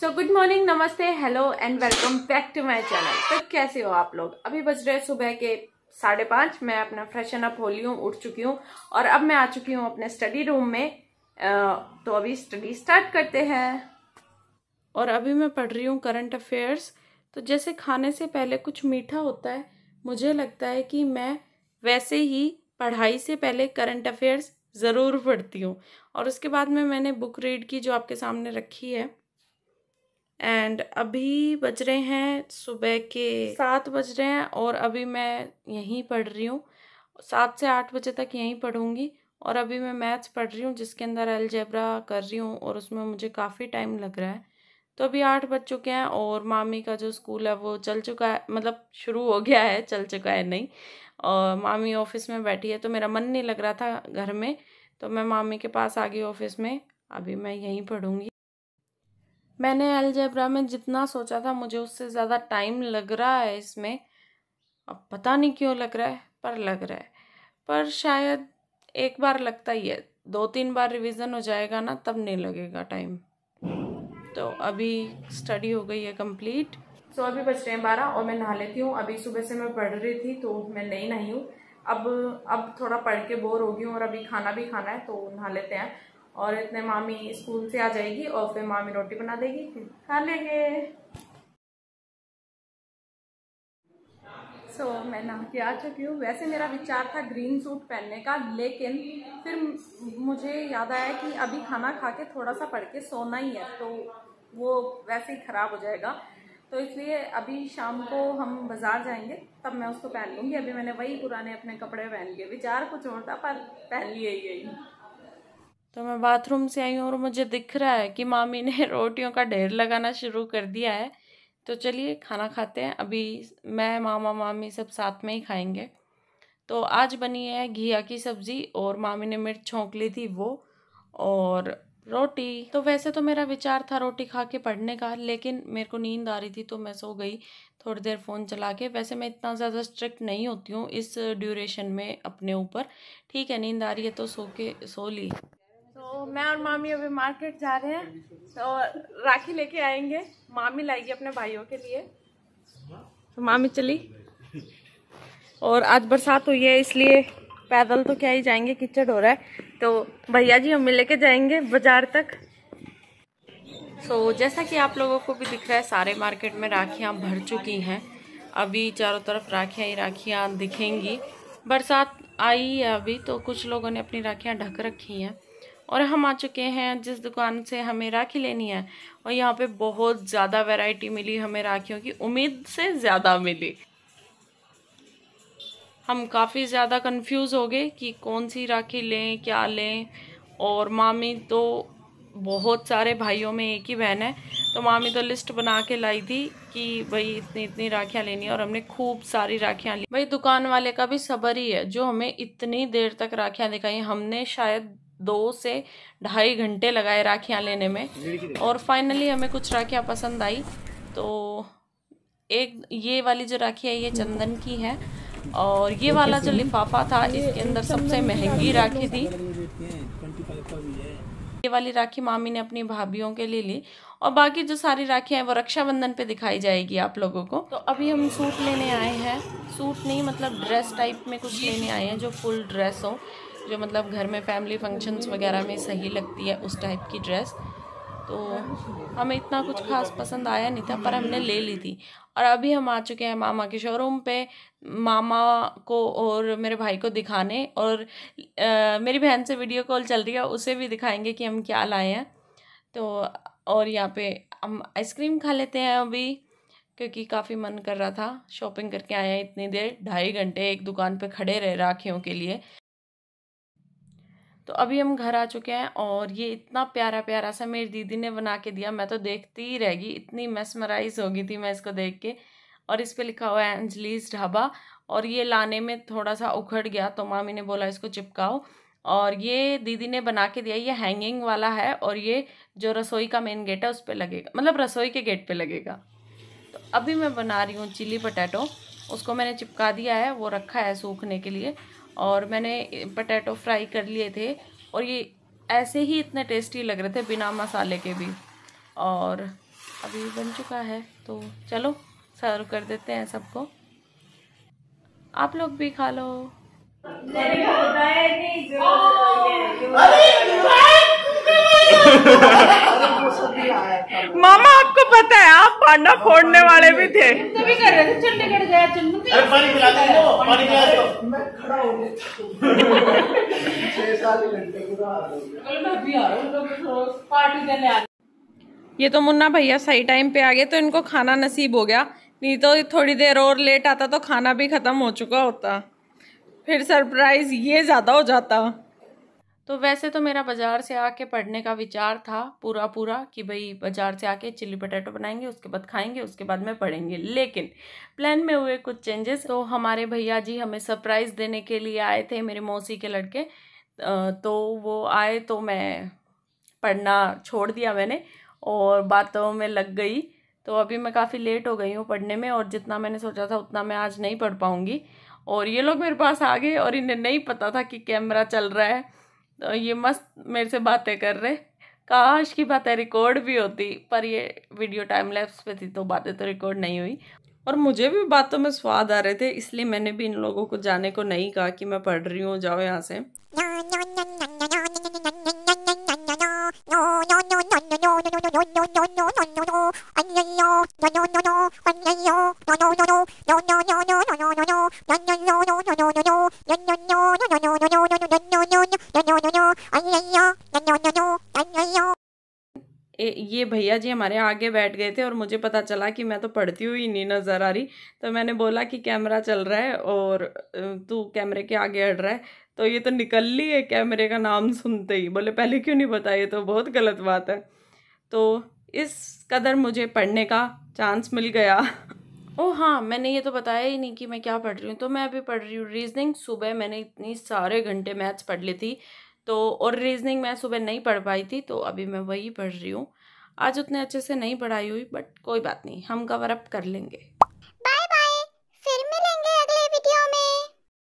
सो good morning नमस्ते hello and welcome back to my channel तो कैसे हो आप लोग अभी बज रहे सुबह के साढ़े पाँच मैं अपना फ्रेशन अप हो ली हूँ उठ चुकी हूँ और अब मैं आ चुकी हूँ अपने स्टडी रूम में तो अभी स्टडी स्टार्ट करते हैं और अभी मैं पढ़ रही हूँ करंट अफेयर्स तो जैसे खाने से पहले कुछ मीठा होता है मुझे लगता है कि मैं वैसे ही पढ़ाई से पहले करंट अफेयर्स ज़रूर पढ़ती हूँ और उसके बाद में मैंने बुक रीड की जो आपके सामने रखी है एंड अभी बज रहे हैं सुबह के सात बज रहे हैं और अभी मैं यहीं पढ़ रही हूँ सात से आठ बजे तक यहीं पढ़ूँगी और अभी मैं मैथ्स पढ़ रही हूँ जिसके अंदर एलजेब्रा कर रही हूँ और उसमें मुझे काफ़ी टाइम लग रहा है तो अभी आठ बज चुके हैं और मामी का जो स्कूल है वो चल चुका है मतलब शुरू हो गया है चल चुका है नहीं और मामी ऑफिस में बैठी है तो मेरा मन नहीं लग रहा था घर में तो मैं मामी के पास आ गई ऑफिस में अभी मैं यहीं पढ़ूँगी मैंने अलजेब्रा में जितना सोचा था मुझे उससे ज़्यादा टाइम लग रहा है इसमें अब पता नहीं क्यों लग रहा है पर लग रहा है पर शायद एक बार लगता ही है दो तीन बार रिवीजन हो जाएगा ना तब नहीं लगेगा टाइम तो अभी स्टडी हो गई है कंप्लीट सो तो अभी बच रहे हैं बारह और मैं नहा लेती हूँ अभी सुबह से मैं पढ़ रही थी तो मैं नहीं नहीं हूँ अब अब थोड़ा पढ़ के बोर हो गई हूँ और अभी खाना भी खाना है तो नहा लेते हैं और इतने मामी स्कूल से आ जाएगी और फिर मामी रोटी बना देगी फिर खा लेंगे सो so, मैं नहा के आ चुकी हूँ वैसे मेरा विचार था ग्रीन सूट पहनने का लेकिन फिर मुझे याद आया कि अभी खाना खा के थोड़ा सा पढ़ के सोना ही है तो वो वैसे ही ख़राब हो जाएगा तो इसलिए अभी शाम को हम बाज़ार जाएंगे तब मैं उसको पहन लूँगी अभी मैंने वही पुराने अपने कपड़े पहन लिए विचार कुछ और था पर पहन लिए यही तो मैं बाथरूम से आई हूँ और मुझे दिख रहा है कि मामी ने रोटियों का ढेर लगाना शुरू कर दिया है तो चलिए खाना खाते हैं अभी मैं मामा मामी सब साथ में ही खाएंगे तो आज बनी है घिया की सब्ज़ी और मामी ने मिर्च छोंक ली थी वो और रोटी तो वैसे तो मेरा विचार था रोटी खा के पढ़ने का लेकिन मेरे को नींद आ रही थी तो मैं सो गई थोड़ी देर फ़ोन चला के वैसे मैं इतना ज़्यादा स्ट्रिक्ट नहीं होती हूँ इस ड्यूरेशन में अपने ऊपर ठीक है नींद आ रही है तो सो के सो ली तो मैं और मामी अभी मार्केट जा रहे हैं तो राखी लेके आएंगे मामी लाएगी अपने भाइयों के लिए तो मामी चली और आज बरसात हुई है इसलिए पैदल तो क्या ही जाएंगे किचड़ हो रहा है तो भैया जी हमें लेके जाएंगे बाजार तक सो so, जैसा कि आप लोगों को भी दिख रहा है सारे मार्केट में राखियाँ भर चुकी हैं अभी चारों तरफ राखियाँ ही राखियाँ दिखेंगी बरसात आई है अभी तो कुछ लोगों ने अपनी राखियाँ ढक रखी हैं और हम आ चुके हैं जिस दुकान से हमें राखी लेनी है और यहाँ पे बहुत ज़्यादा वैरायटी मिली हमें राखियों की उम्मीद से ज़्यादा मिली हम काफ़ी ज़्यादा कंफ्यूज हो गए कि कौन सी राखी लें क्या लें और मामी तो बहुत सारे भाइयों में एक ही बहन है तो मामी तो लिस्ट बना के लाई थी कि भाई इतनी इतनी राखियाँ लेनी है और हमने खूब सारी राखियाँ ली भाई दुकान वाले का भी सबर ही है जो हमें इतनी देर तक राखियाँ दिखाई हमने शायद दो से ढाई घंटे लगाए राखियाँ लेने में और फाइनली हमें कुछ राखियाँ पसंद आई तो एक ये वाली जो राखी है ये चंदन की है और ये वाला जो लिफाफा था इसके अंदर सबसे महंगी राखी थी ये वाली राखी मामी ने अपनी भाभीियों के लिए ली और बाकी जो सारी राखियाँ हैं वो रक्षाबंधन पे दिखाई जाएगी आप लोगों को तो अभी हम सूट लेने आए हैं सूट नहीं मतलब ड्रेस टाइप में कुछ लेने आए हैं जो फुल ड्रेस हो जो मतलब घर में फैमिली फंक्शंस वगैरह में सही लगती है उस टाइप की ड्रेस तो हमें इतना कुछ खास पसंद आया नहीं था पर हमने ले ली थी और अभी हम आ चुके हैं मामा के शोरूम पे मामा को और मेरे भाई को दिखाने और आ, मेरी बहन से वीडियो कॉल चल रही है उसे भी दिखाएंगे कि हम क्या लाए हैं तो और यहाँ पे हम आइसक्रीम खा लेते हैं अभी क्योंकि काफ़ी मन कर रहा था शॉपिंग करके आए हैं इतनी देर ढाई घंटे एक दुकान पे खड़े रहे राखियों के लिए तो अभी हम घर आ चुके हैं और ये इतना प्यारा प्यारा सा मेरी दीदी ने बना के दिया मैं तो देखती ही रह गई इतनी मेसमराइज हो गई थी मैं इसको देख के और इस पर लिखा हुआ है अंजलीस ढाबा और ये लाने में थोड़ा सा उखड़ गया तो मामी ने बोला इसको चिपकाओ और ये दीदी ने बना के दिया ये हैंगिंग वाला है और ये जो रसोई का मेन गेट है उस पर लगेगा मतलब रसोई के गेट पर लगेगा तो अभी मैं बना रही हूँ चिली पटैटो उसको मैंने चिपका दिया है वो रखा है सूखने के लिए और मैंने पटेटो फ्राई कर लिए थे और ये ऐसे ही इतने टेस्टी लग रहे थे बिना मसाले के भी और अभी बन चुका है तो चलो सर्व कर देते हैं सबको आप लोग भी खा लो मामा आपको पता है आप पांडा फोड़ने वाले भी थे भी कर रहे थे गया ये तो मुन्ना भैया सही टाइम पे आ गए तो इनको खाना नसीब हो गया नहीं तो थोड़ी देर और लेट आता तो खाना भी ख़त्म हो चुका होता फिर सरप्राइज़ ये ज़्यादा हो जाता तो वैसे तो मेरा बाज़ार से आके पढ़ने का विचार था पूरा पूरा कि भाई बाज़ार से आके चिल्ली पटेटो बनाएंगे उसके बाद खाएंगे उसके बाद में पढ़ेंगे लेकिन प्लान में हुए कुछ चेंजेस तो हमारे भैया जी हमें सरप्राइज़ देने के लिए आए थे मेरे मौसी के लड़के तो वो आए तो मैं पढ़ना छोड़ दिया मैंने और बातों में लग गई तो अभी मैं काफ़ी लेट हो गई हूँ पढ़ने में और जितना मैंने सोचा था उतना मैं आज नहीं पढ़ पाऊँगी और ये लोग मेरे पास आ गए और इन्हें नहीं पता था कि कैमरा चल रहा है तो ये मस्त मेरे से बातें कर रहे काश की बातें रिकॉर्ड भी होती पर ये वीडियो टाइम लैप्स पे थी तो बातें तो रिकॉर्ड नहीं हुई और मुझे भी बातों में स्वाद आ रहे थे इसलिए मैंने भी इन लोगों को जाने को नहीं कहा कि मैं पढ़ रही हूँ जाओ यहाँ से ये भैया जी हमारे आगे बैठ गए थे और मुझे पता चला कि मैं तो पढ़ती हुई नहीं नज़र आ रही तो मैंने बोला कि कैमरा चल रहा है और तू कैमरे के आगे अड़ रहा है तो ये तो निकल ली है कैमरे का नाम सुनते ही बोले पहले क्यों नहीं बताया तो बहुत गलत बात है तो इस कदर मुझे पढ़ने का चांस मिल गया ओ हाँ मैंने ये तो बताया ही नहीं कि मैं क्या पढ़ रही हूँ तो मैं अभी पढ़ रही हूँ रीजनिंग सुबह मैंने इतनी सारे घंटे मैथ्स पढ़ ली थी तो और रीजनिंग मैं सुबह नहीं पढ़ पाई थी तो अभी मैं वही पढ़ रही हूँ आज उतने अच्छे से नहीं पढ़ाई हुई बट कोई बात नहीं हम कवर अप कर लेंगे